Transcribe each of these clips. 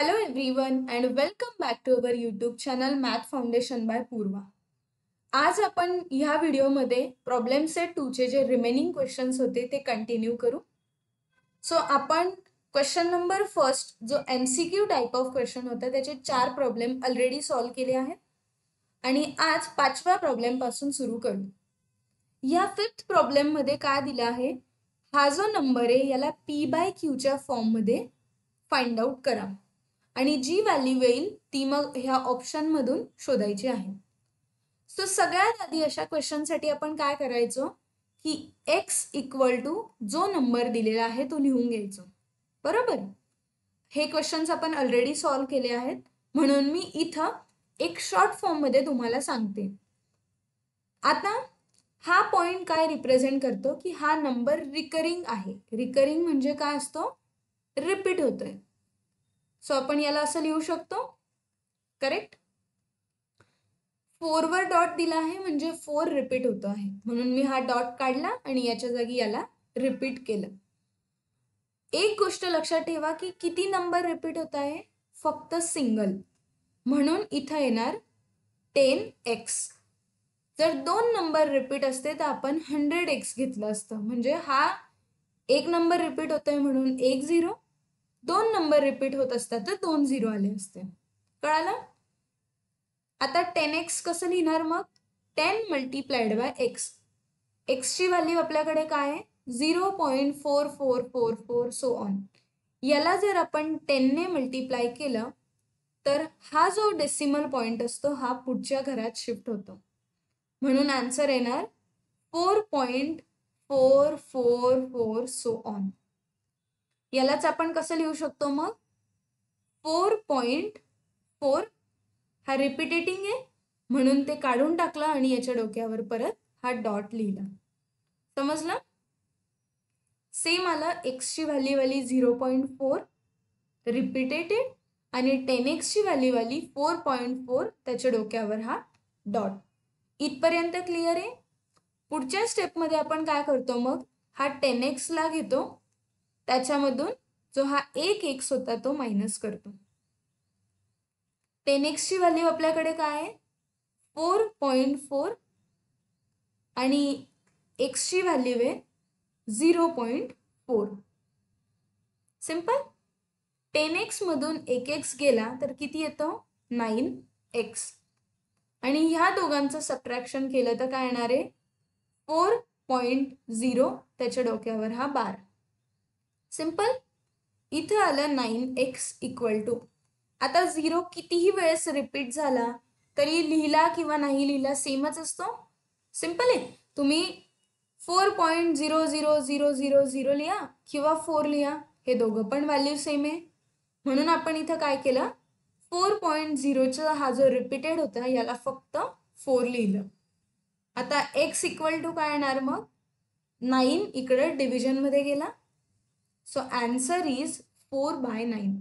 hello everyone and welcome back to our YouTube channel math foundation by Purva आज आपण ह्या व्हिडिओमध्ये प्रॉब्लेम सेट टूचे जे रिमेनिंग क्वेश्चन्स होते ते कंटिन्यू करू सो आपण क्वेश्चन नंबर फर्स्ट जो M C Q type of question होता त्याचे चार प्रॉब्लेम ऑलरेडी सॉल्व केले आहेत आणि आज पाचव्या प्रॉब्लेमपासून सुरू करू या फिफ्थ प्रॉब्लेममध्ये काय दिलं आहे हा जो नंबर आहे याला पी बाय क्यूच्या फॉर्ममध्ये फाइंड आउट करा आणि जी व्हॅल्यू येईल ती मग ह्या ऑप्शन मधून शोधायची आहे सो सगळ्यात आधी अशा क्वेश्चनसाठी आपण काय करायचो की एक्स इक्वल टू जो नंबर दिलेला आहे तो लिहून घ्यायचो बरोबर हे क्वेश्चन्स आपण ऑलरेडी सॉल्व्ह केले आहेत म्हणून मी इथं एक शॉर्ट फॉर्ममध्ये तुम्हाला सांगते आता हा पॉइंट काय रिप्रेझेंट करतो की हा नंबर रिकरिंग आहे रिकरिंग म्हणजे काय असतो रिपीट होतोय सो आपण याला असं लिहू शकतो करेक्ट फोरवर डॉट दिला आहे म्हणजे फोर रिपीट होतो आहे म्हणून मी हा डॉट काढला आणि याच्या जागी याला रिपीट केलं एक गोष्ट लक्षात ठेवा की किती नंबर रिपीट होत आहे फक्त सिंगल म्हणून इथं येणार टेन एक्स जर दोन नंबर रिपीट असते तर आपण हंड्रेड एक्स घेतलं असतं म्हणजे हा एक नंबर रिपीट होतोय म्हणून एक झिरो दोन नंबर रिपीट होत असतात तर दोन झिरो आले असते कळालं आता टेन एक्स कसं लिहिणार मग टेन मल्टीप्लायड बाय एक्स एक्सची व्हॅल्यू आपल्याकडे काय आहे zero point four four four four so on याला जर आपण टेनने मल्टिप्लाय केलं तर हा जो डेसिमल पॉईंट असतो हा पुढच्या घरात शिफ्ट होतो म्हणून आन्सर येणार four point four four four so on यालाच आपण कसं लिहू शकतो मग फोर पॉईंट फोर हा रिपिटेटिंग आहे म्हणून ते काढून टाकलं आणि याच्या डोक्यावर परत हा डॉट लिहिला समजलं सेम आलं एक्सची व्हॅल्यू वाली झिरो पॉईंट फोर रिपिटेटेड आणि टेन एक्सची व्हॅल्यू वाली फोर पॉईंट फोर त्याच्या डोक्यावर हा डॉट इथपर्यंत क्लिअर आहे पुढच्या स्टेपमध्ये आपण काय करतो मग हा टेन एक्सला घेतो त्याच्यामधून जो हा एक एक्स होता तो मायनस करतो टेन एक्सची व्हॅल्यू आपल्याकडे काय आहे फोर पॉईंट फोर आणि एक्सची व्हॅल्यू आहे zero point four simple ten एक्समधून एक एक्स गेला तर किती येतो नाईन एक्स आणि ह्या दोघांचं सबट्रॅक्शन केलं तर काय येणार आहे फोर पॉईंट झिरो त्याच्या डोक्यावर हा बार सिम्पल इथं आलं नाईन एक्स इक्वल टू आता झिरो कितीही वेळेस रिपीट झाला तरी लिहिला किंवा नाही लिहिला सेमच असतो सिम्पल आहे तुम्ही four point zero zero zero zero zero लिहा किंवा फोर लिहा हे दोघं पण व्हॅल्यू सेम आहे म्हणून आपण इथं काय केलं फोर पॉईंट झिरोचा हा जो रिपीटेड होता याला फक्त फोर लिहिलं आता एक्स इक्वल टू काय येणार मग नाईन इकडं डिव्हिजनमध्ये गेला so answer is four by nine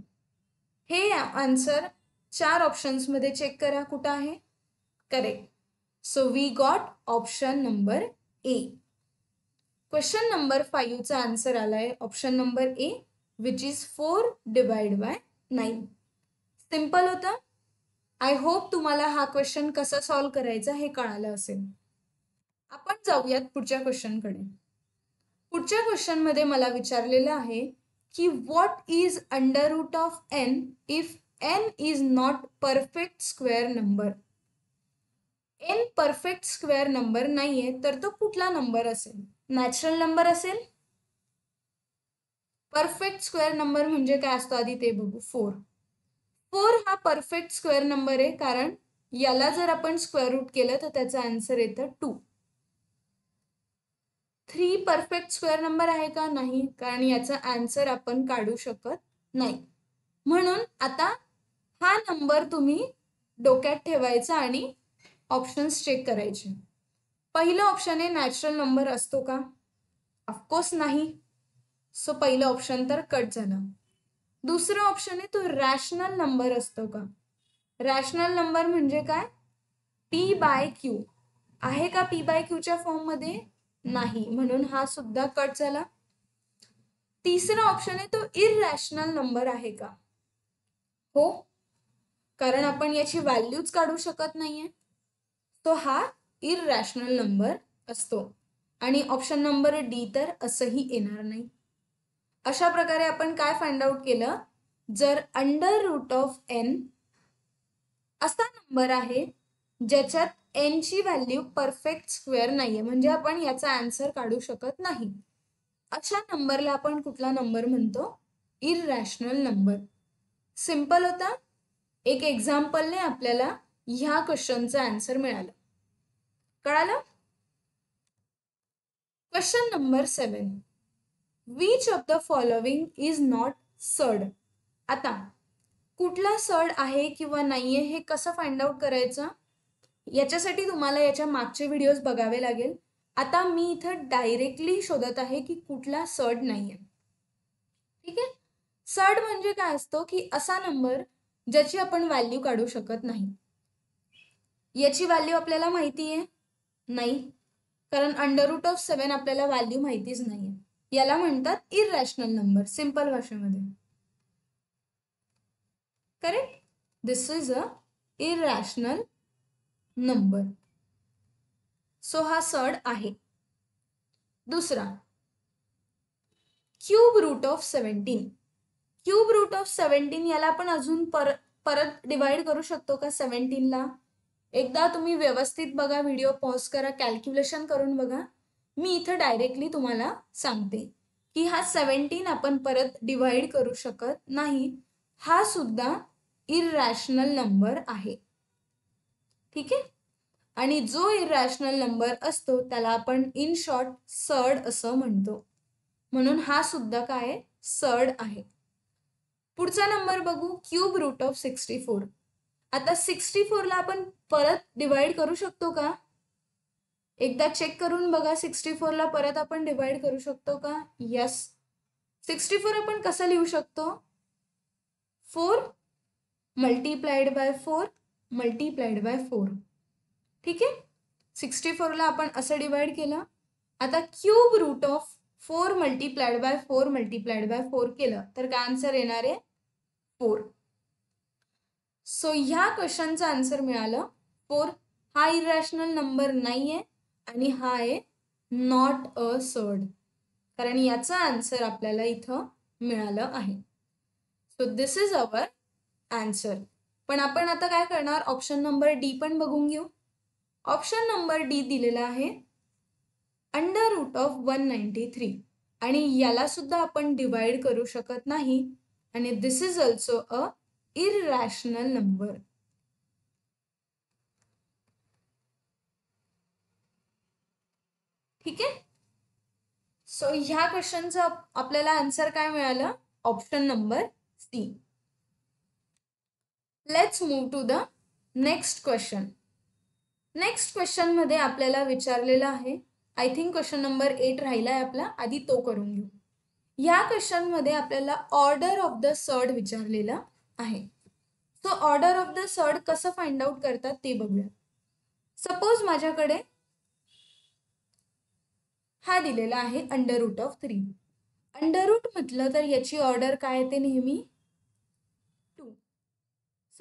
हे आन्सर चार ऑप्शन्समध्ये चेक करा कुठं आहे correct so we got option number A question number फाईव्हचा आन्सर आला आहे option number A which is four divide by nine simple होतं आय होप तुम्हाला हा क्वेश्चन कसा सॉल्व्ह करायचा हे कळालं असेल आपण जाऊयात पुढच्या क्वेश्चनकडे पुढच्या मध्ये मला विचारलेलं आहे की what is under root of N if N is not perfect square number N perfect square number नाहीये तर तो कुठला नंबर असेल नॅचरल नंबर असेल परफेक्ट स्क्वेअर नंबर म्हणजे काय असतो आधी ते बघू फोर फोर हा परफेक्ट स्क्वेअर नंबर आहे कारण याला जर आपण स्क्वेअर रूट केलं तर त्याचा आन्सर येतं two three perfect square number आहे का नाही कारण याचा आन्सर आपण काढू शकत नाही म्हणून आता हा नंबर तुम्ही डोक्यात ठेवायचा आणि ऑप्शन्स चेक करायचे पहिलं ऑप्शन आहे नॅचरल नंबर असतो का ऑफकोर्स नाही सो पहिलं ऑप्शन तर कट झालं दुसरं ऑप्शन आहे तो रॅशनल नंबर असतो का रॅशनल नंबर म्हणजे काय पी बाय क्यू आहे का पी बाय क्यूच्या फॉर्ममध्ये नाही म्हणून हा सुद्धा कट झाला तिसरा ऑप्शन आहे तो इरॅशनल नंबर आहे का हो कारण आपण याची व्हॅल्यूच काढू शकत नाहीये तो हा इरॅशनल नंबर असतो आणि ऑप्शन नंबर डी तर असंही येणार नाही अशा प्रकारे आपण काय फाइंड आउट केलं जर अंडर रूट ऑफ एन असा नंबर आहे ज्याच्यात एनची व्हॅल्यू परफेक्ट स्क्वेअर नाहीये म्हणजे आपण याचा आन्सर काढू शकत नाही अशा नंबरला आपण कुठला नंबर म्हणतो इरॅशनल नंबर सिम्पल होता एक एक्झाम्पलने आपल्याला ह्या क्वेश्चनचं आन्सर मिळालं कळालं question number seven which of the following is not surd आता कुठला सड आहे किंवा नाहीये हे कसं फाइंड आउट करायचं याच्यासाठी तुम्हाला याच्या मागचे व्हिडिओज बघावे लागेल आता मी इथं डायरेक्टली शोधत आहे की कुठला सड नाही आहे ठीक आहे सड म्हणजे काय असतो की असा नंबर ज्याची आपण व्हॅल्यू काढू शकत नाही याची व्हॅल्यू आपल्याला माहिती आहे नाही कारण अंडर रूट ऑफ सेवन आपल्याला व्हॅल्यू माहितीच नाही आहे याला म्हणतात इरॅशनल नंबर सिंपल भाषेमध्ये correct this is a irrational number so हा सड आहे दुसरा cube root of seventeen cube root of seventeen याला आपण अजून पर परत डिवाइड करू शकतो का ला एकदा तुम्ही व्यवस्थित बघा व्हिडिओ पॉज करा कॅल्क्युलेशन करून बघा मी इथं डायरेक्टली तुम्हाला सांगते की हा सेवन्टीन आपण परत डिवाइड करू शकत नाही हा सुद्धा इरॅशनल नंबर आहे ठीक आहे आणि जो इरॅशनल नंबर असतो त्याला आपण इन शॉर्ट सड असं म्हणतो म्हणून हा सुद्धा काय आहे सड आहे पुढचा नंबर बघू cube root of sixty four आता सिक्स्टी फोरला आपण परत डिवाइड करू शकतो का एकदा चेक करून बघा सिक्स्टी फोरला परत आपण डिवाइड करू शकतो का यस सिक्स्टी फोर आपण कसं लिहू शकतो four multiplied by four multiplied by four ठीक आहे सिक्स्टी फोरला आपण असं डिवाइड केलं आता cube root of four multiplied by four multiplied by four केलं तर काय आन्सर येणार आहे फोर सो ह्या क्वेश्चनचं आन्सर मिळालं फोर हा इरॅशनल नंबर नाही आहे आणि हा आहे नॉट अ सर्ड कारण याचा आन्सर आपल्याला इथं मिळालं आहे so this is our answer पण आपण आता काय करणार ऑप्शन नंबर डी पण बघून घेऊ ऑप्शन नंबर डी दिलेला आहे under root of one ninety three आणि याला सुद्धा आपण डिवाइड करू शकत नाही आणि this is also a irrational number ठीक आहे सो ह्या क्वेश्चनचं आपल्याला आन्सर काय मिळालं option number C let's move to the next question next क्वेश्चनमध्ये आपल्याला विचारलेलं आहे I think question number eight राहिला आहे आपला आधी तो करून घेऊ ह्या क्वेश्चनमध्ये आपल्याला ऑर्डर ऑफ द सर्ड विचारलेला आहे so order of the surd कसं फाइंड आउट करतात ते बघूया सपोज माझ्याकडे हा दिलेला आहे under root of three under root म्हटलं तर याची ऑर्डर काय येते नेहमी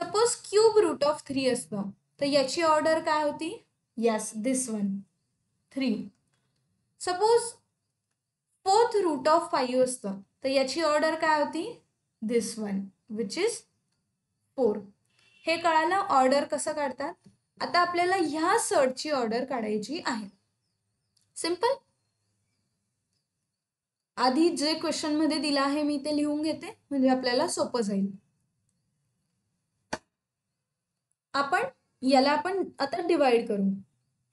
suppose cube root of three असतं तर याची ऑर्डर काय होती yes this one three suppose fourth root of five असतं तर याची ऑर्डर काय होती this one which is four हे कळायला ऑर्डर कसं काढतात आता आपल्याला ह्या सर्टची ऑर्डर काढायची आहे सिंपल आधी जे क्वेश्चनमध्ये दिलं आहे मी ते लिहून घेते म्हणजे आपल्याला सोपं जाईल आपण याला आपण आता डिवाइड करू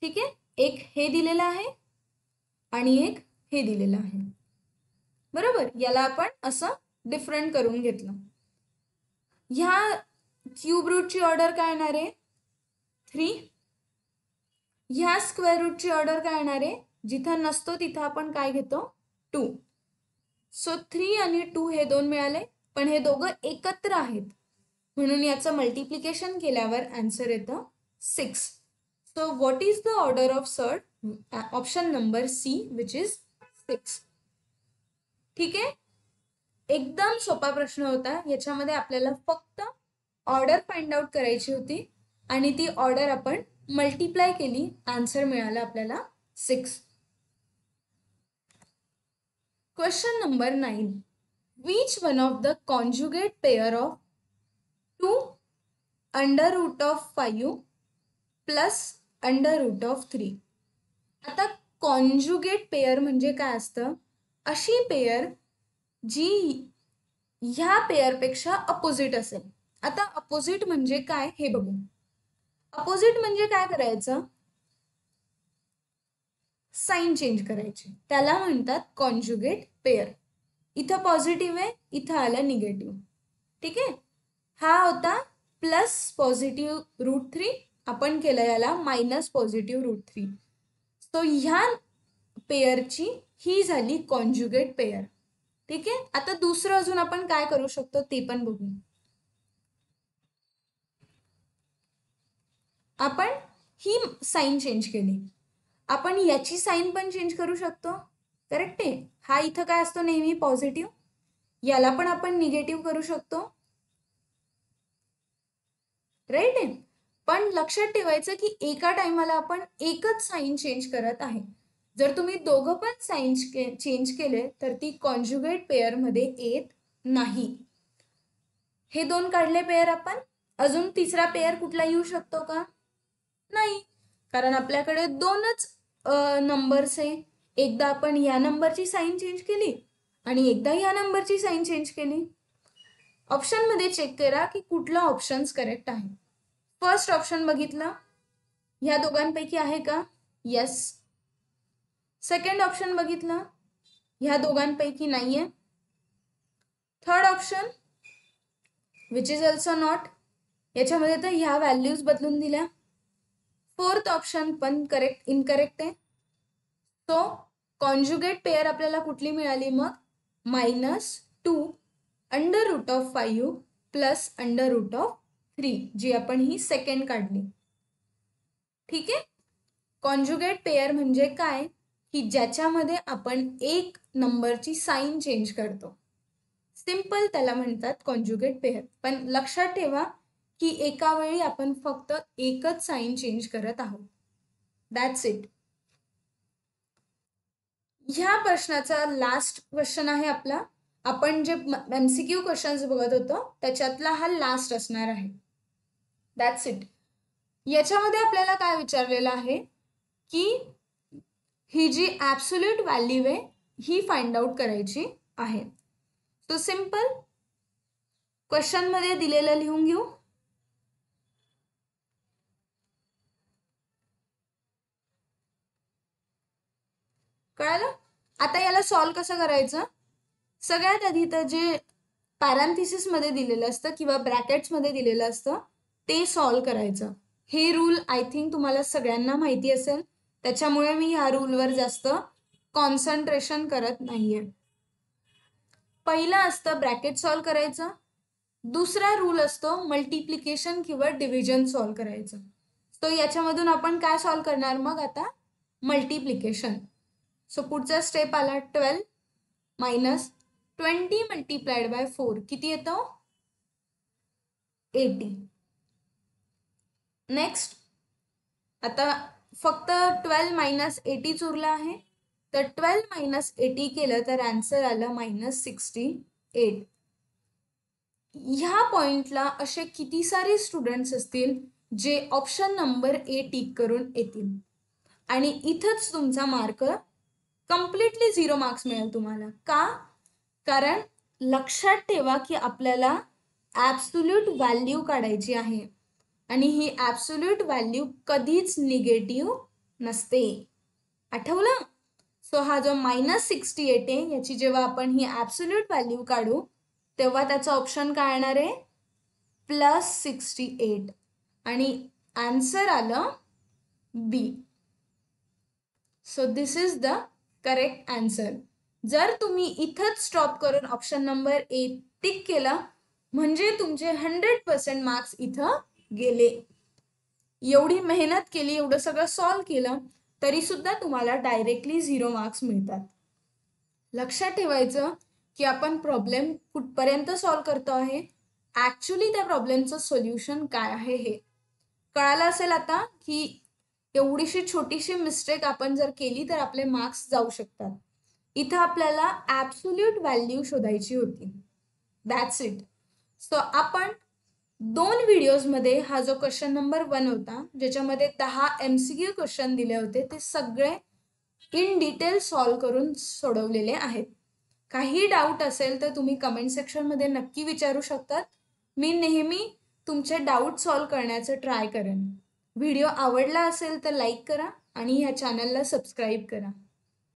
ठीक आहे एक हे दिलेलं आहे आणि एक हे दिलेलं आहे बरोबर याला आपण असं डिफरंट करून घेतलं ह्या क्यूब रूटची ऑर्डर काय येणार आहे थ्री ह्या स्क्वेअर रूटची ऑर्डर काय येणार आहे जिथं नसतो तिथं आपण काय घेतो टू सो थ्री आणि टू हे दोन मिळाले पण हे दोघं एकत्र आहेत म्हणून याचं मल्टिप्लिकेशन केल्यावर आन्सर येतं six so what is the order of surd option number C which is six ठीक आहे एकदम सोपा प्रश्न होता याच्यामध्ये आपल्याला फक्त ऑर्डर फाइंड आउट करायची होती आणि ती ऑर्डर आपण मल्टिप्लाय केली आन्सर मिळाला आपल्याला six question number nine which one of the conjugate pair of two under root of five plus under root of three आता कॉन्जुगेट पेयर म्हणजे काय असतं अशी पेयर जी ह्या पेयरपेक्षा अपोजिट असेल आता अपोजिट म्हणजे काय हे बघू अपोजिट म्हणजे काय करायचं साईन चेंज करायचे त्याला म्हणतात कॉन्जुगेट पेयर इथं पॉझिटिव्ह आहे इथं आलं निगेटिव्ह ठीक आहे हा होता प्लस पॉझिटिव्ह रूट थ्री आपण केलं याला minus positive root three so ह्या पेयरची ही झाली कॉन्ज्युगेट पेयर ठीक आहे आता दुसरं अजून आपण काय करू शकतो ते पण बघू आपण ही साईन चेंज केली आपण याची साईन पण चेंज करू शकतो करेक्ट आहे हा इथं काय असतो नेहमी पॉझिटिव्ह याला पण आपण निगेटिव्ह करू शकतो राईट आहे पण लक्षात ठेवायचं की एका टायमाला आपण एकच साईन चेंज करत आहे जर तुम्ही दोघं पण साईन के, चेंज केले तर ती कॉन्ज्युगेट पेअरमध्ये येत नाही हे दोन काढले पेअर आपण अजून तिसरा पेअर कुठला येऊ शकतो का नाही कारण आपल्याकडे दोनच नंबर्स आहे एकदा आपण या नंबरची साईन चेंज केली आणि एकदा या नंबरची साईन चेंज केली ऑप्शनमध्ये चेक करा की कुठला ऑप्शन्स करेक्ट आहे फर्स्ट ऑप्शन बघितलं ह्या दोघांपैकी आहे का यस सेकंड ऑप्शन बघितलं ह्या दोघांपैकी नाही आहे third option which is also not याच्यामध्ये तर ह्या व्हॅल्यूज बदलून दिल्या फोर्थ ऑप्शन पण करेक्ट इनकरेक्ट आहे सो कॉन्जुगेट पेयर आपल्याला कुठली मिळाली मग minus two under root of five plus under root of three जी आपण ही सेकंड काढली ठीक आहे कॉन्जुगेट पेअर म्हणजे काय की ज्याच्यामध्ये आपण एक नंबरची साईन चेंज करतो सिम्पल त्याला म्हणतात कॉन्जुगेट पेअर पण लक्षात ठेवा की एका वेळी आपण फक्त एकच साईन चेंज करत आहोत दॅट्स इट ह्या प्रश्नाचा लास्ट क्वेश्चन आहे आपला आपण जे एम सी क्यू क्वेश्चन्स बघत होतो त्याच्यातला हा लास्ट असणार आहे दॅट्स इट याच्यामध्ये आपल्याला काय विचारलेलं आहे की ही जी ऍब्सोल्यूट व्हॅल्यू आहे ही फाइंड आउट करायची आहे तो सिम्पल मध्ये दिलेलं लिहून घेऊ कळालं आता याला सॉल्व कसं करायचं सगळ्यात आधी तर जे मध्ये दिलेलं असतं किंवा ब्रॅकेट्समध्ये दिलेलं असतं ते सॉल्व करायचं हे रूल आय थिंक तुम्हाला सगळ्यांना माहिती असेल त्याच्यामुळे मी ह्या रूलवर जास्त कॉन्सन्ट्रेशन करत नाहीये पहिलं असतं ब्रॅकेट सॉल्व करायचं दुसरा रूल असतो मल्टिप्लिकेशन किंवा डिव्हिजन सॉल्व्ह करायचं तो याच्यामधून आपण काय सॉल्व करणार मग आता मल्टिप्लिकेशन सो पुढचा स्टेप आला twelve minus twenty multiplied by four किती येतं एटी नेक्स्ट आता फक्त ट्वेल्व मायनस एटी चुरला आहे तर ट्वेल्व मायनस एटी केलं तर आन्सर आलं मायनस सिक्स्टी एट ह्या पॉइंटला असे किती सारे स्टुडंट्स असतील जे ऑप्शन नंबर ए टिक करून येतील आणि इथंच तुमचा मार्क कम्प्लिटली झिरो मार्क्स मिळेल तुम्हाला का कारण लक्षात ठेवा की आपल्याला ॲब्सोल्यूट व्हॅल्यू काढायची आहे आणि ही ॲब्सोल्यूट व्हॅल्यू कधीच निगेटिव्ह नसते आठवलं सो हा जो मायनस सिक्स्टी एट आहे याची जेव्हा आपण ही ॲब्सोल्यूट व्हॅल्यू काढू तेव्हा त्याचं ऑप्शन काय येणार आहे प्लस सिक्स्टी एट आणि आन्सर आलं B so this is the correct answer जर तुम्ही इथंच स्टॉप करून ऑप्शन नंबर ए टिक केला म्हणजे तुमचे हंड्रेड पर्सेंट मार्क्स इथं गेले एवढी मेहनत केली एवढं सगळं सॉल्व्ह केलं तरी सुद्धा तुम्हाला डायरेक्टली झिरो मार्क्स मिळतात लक्षात ठेवायचं की आपण प्रॉब्लेम कुठपर्यंत सॉल्व्ह करतो आहे ॲक्च्युली त्या प्रॉब्लेमचं सोल्युशन काय आहे हे कळालं असेल आता की एवढीशी छोटीशी मिस्टेक आपण जर केली तर आपले मार्क्स जाऊ शकतात इथं आपल्याला ऍब्सोल्यूट व्हॅल्यू शोधायची होती दॅट्स इट सो आपण दोन व्हिडिओजमध्ये हा जो क्वेश्चन नंबर वन होता ज्याच्यामध्ये दहा एम सी क्यू क्वेश्चन दिले होते ते सगळे इन डिटेल सॉल्व करून सोडवलेले आहेत काही डाऊट असेल तर तुम्ही कमेंट सेक्शनमध्ये नक्की विचारू शकतात मी नेहमी तुमचे डाऊट सॉल्व करण्याचं ट्राय करेन व्हिडिओ आवडला असेल तर लाईक करा आणि ह्या चॅनलला सबस्क्राईब करा